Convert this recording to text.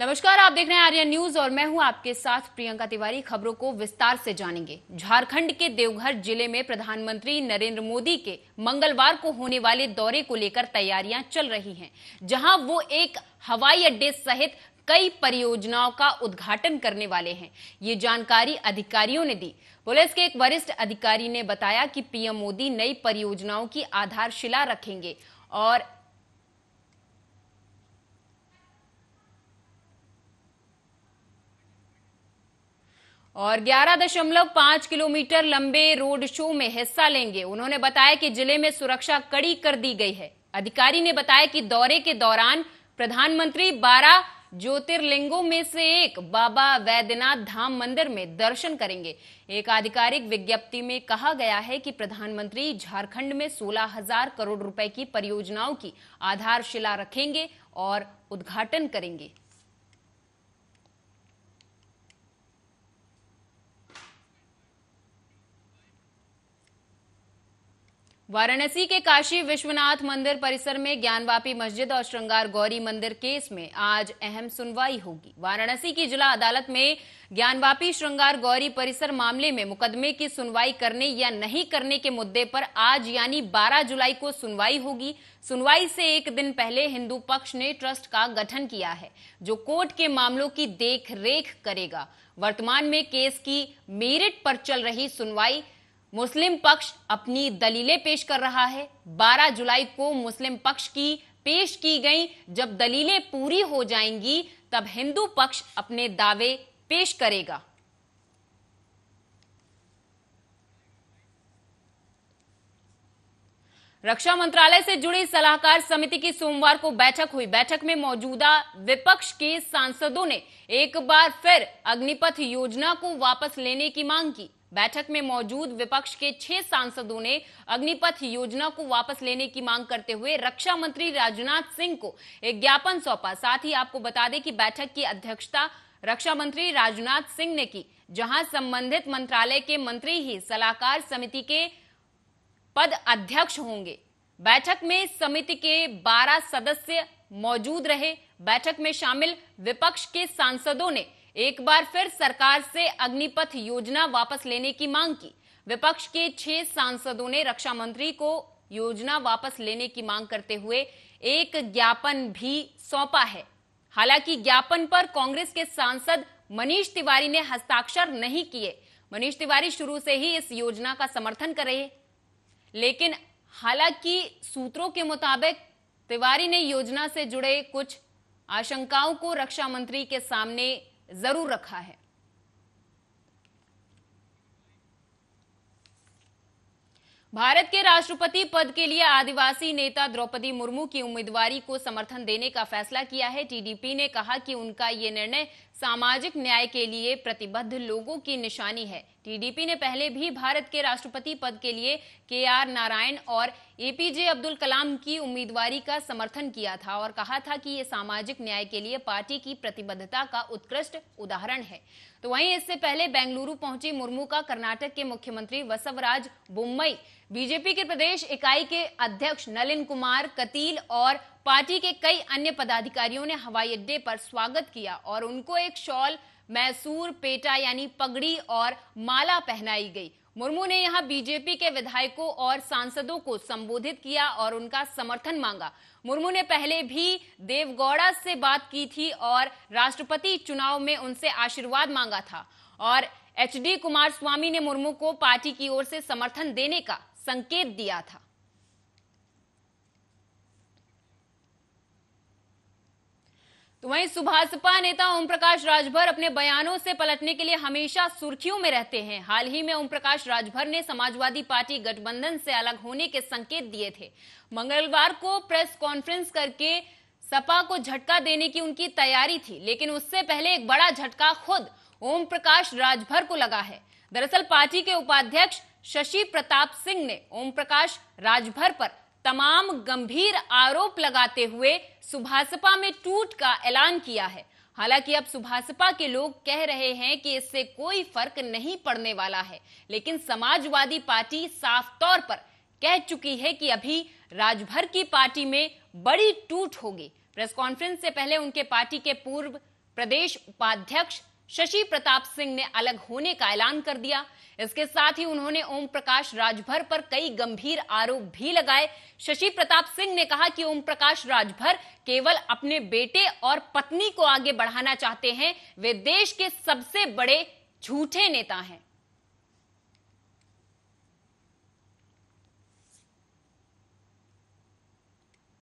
नमस्कार आप देख रहे हैं आर्यन न्यूज और मैं हूं आपके साथ प्रियंका तिवारी खबरों को विस्तार से जानेंगे झारखंड के देवघर जिले में प्रधानमंत्री नरेंद्र मोदी के मंगलवार को होने वाले दौरे को लेकर तैयारियां चल रही हैं जहां वो एक हवाई अड्डे सहित कई परियोजनाओं का उद्घाटन करने वाले हैं ये जानकारी अधिकारियों ने दी पुलिस के एक वरिष्ठ अधिकारी ने बताया कि पीएम मोदी नई परियोजनाओं की आधारशिला रखेंगे और और 11.5 किलोमीटर लंबे रोड शो में हिस्सा लेंगे उन्होंने बताया कि जिले में सुरक्षा कड़ी कर दी गई है अधिकारी ने बताया कि दौरे के दौरान प्रधानमंत्री 12 ज्योतिर्लिंगों में से एक बाबा वैद्यनाथ धाम मंदिर में दर्शन करेंगे एक आधिकारिक विज्ञप्ति में कहा गया है कि प्रधानमंत्री झारखंड में सोलह हजार करोड़ रुपए की परियोजनाओं की आधारशिला रखेंगे और उद्घाटन करेंगे वाराणसी के काशी विश्वनाथ मंदिर परिसर में ज्ञानवापी मस्जिद और श्रृंगार गौरी मंदिर केस में आज अहम सुनवाई होगी वाराणसी की जिला अदालत में ज्ञानवापी श्रृंगार गौरी परिसर मामले में मुकदमे की सुनवाई करने या नहीं करने के मुद्दे पर आज यानी 12 जुलाई को सुनवाई होगी सुनवाई से एक दिन पहले हिंदू पक्ष ने ट्रस्ट का गठन किया है जो कोर्ट के मामलों की देखरेख करेगा वर्तमान में केस की मेरिट पर चल रही सुनवाई मुस्लिम पक्ष अपनी दलीलें पेश कर रहा है 12 जुलाई को मुस्लिम पक्ष की पेश की गई जब दलीलें पूरी हो जाएंगी तब हिंदू पक्ष अपने दावे पेश करेगा रक्षा मंत्रालय से जुड़ी सलाहकार समिति की सोमवार को बैठक हुई बैठक में मौजूदा विपक्ष के सांसदों ने एक बार फिर अग्निपथ योजना को वापस लेने की मांग की बैठक में मौजूद विपक्ष के छह सांसदों ने अग्निपथ योजना को वापस लेने की मांग करते हुए रक्षा मंत्री राजनाथ सिंह को एक ज्ञापन सौंपा साथ ही आपको बता दें कि बैठक की अध्यक्षता रक्षा मंत्री राजनाथ सिंह ने की जहां संबंधित मंत्रालय के मंत्री ही सलाहकार समिति के पद अध्यक्ष होंगे बैठक में समिति के 12 सदस्य मौजूद रहे बैठक में शामिल विपक्ष के सांसदों ने एक बार फिर सरकार से अग्निपथ योजना वापस लेने की मांग की विपक्ष के छह सांसदों ने रक्षा मंत्री को योजना वापस लेने की मांग करते हुए एक ज्ञापन भी सौंपा है हालांकि ज्ञापन पर कांग्रेस के सांसद मनीष तिवारी ने हस्ताक्षर नहीं किए मनीष तिवारी शुरू से ही इस योजना का समर्थन कर रहे लेकिन हालांकि सूत्रों के मुताबिक तिवारी ने योजना से जुड़े कुछ आशंकाओं को रक्षा मंत्री के सामने जरूर रखा है भारत के राष्ट्रपति पद के लिए आदिवासी नेता द्रौपदी मुर्मू की उम्मीदवारी को समर्थन देने का फैसला किया है टीडीपी ने कहा कि उनका यह निर्णय सामाजिक न्याय के लिए प्रतिबद्ध लोगों की निशानी है टीडीपी ने पहले भी भारत के राष्ट्रपति पद के लिए के आर नारायण और एपीजे अब्दुल कलाम की उम्मीदवारी का समर्थन किया था और कहा था कि ये सामाजिक न्याय के लिए पार्टी की प्रतिबद्धता का उत्कृष्ट उदाहरण है तो वहीं इससे पहले बेंगलुरु पहुंची मुर्मू का कर्नाटक के मुख्यमंत्री वसवराज बुम्बई बीजेपी के प्रदेश इकाई के अध्यक्ष नलिन कुमार कतील और पार्टी के कई अन्य पदाधिकारियों ने हवाई अड्डे पर स्वागत किया और उनको एक शॉल मैसूर पेटा यानी पगड़ी और माला पहनाई गई मुर्मू ने यहां बीजेपी के विधायकों और सांसदों को संबोधित किया और उनका समर्थन मांगा मुर्मू ने पहले भी देवगौड़ा से बात की थी और राष्ट्रपति चुनाव में उनसे आशीर्वाद मांगा था और एच डी कुमार स्वामी ने मुर्मू को पार्टी की ओर से समर्थन देने का संकेत दिया था तो वहीं सुभाषपा नेता ओम प्रकाश राजभर अपने बयानों से पलटने के लिए हमेशा सुर्खियों में रहते हैं हाल ही में ओम प्रकाश राजभर ने समाजवादी पार्टी गठबंधन से अलग होने के संकेत दिए थे मंगलवार को प्रेस कॉन्फ्रेंस करके सपा को झटका देने की उनकी तैयारी थी लेकिन उससे पहले एक बड़ा झटका खुद ओम प्रकाश राजभर को लगा है दरअसल पार्टी के उपाध्यक्ष शशि प्रताप सिंह ने ओम प्रकाश राजभर पर तमाम गंभीर आरोप लगाते हुए सुभाषपा में टूट का ऐलान किया है हालांकि अब सुभाषपा के लोग कह रहे हैं कि इससे कोई फर्क नहीं पड़ने वाला है लेकिन समाजवादी पार्टी साफ तौर पर कह चुकी है कि अभी राजभर की पार्टी में बड़ी टूट होगी प्रेस कॉन्फ्रेंस से पहले उनके पार्टी के पूर्व प्रदेश उपाध्यक्ष शशि प्रताप सिंह ने अलग होने का ऐलान कर दिया इसके साथ ही उन्होंने ओम प्रकाश राजभर पर कई गंभीर आरोप भी लगाए शशि प्रताप सिंह ने कहा कि ओम प्रकाश राजभर केवल अपने बेटे और पत्नी को आगे बढ़ाना चाहते हैं वे देश के सबसे बड़े झूठे नेता हैं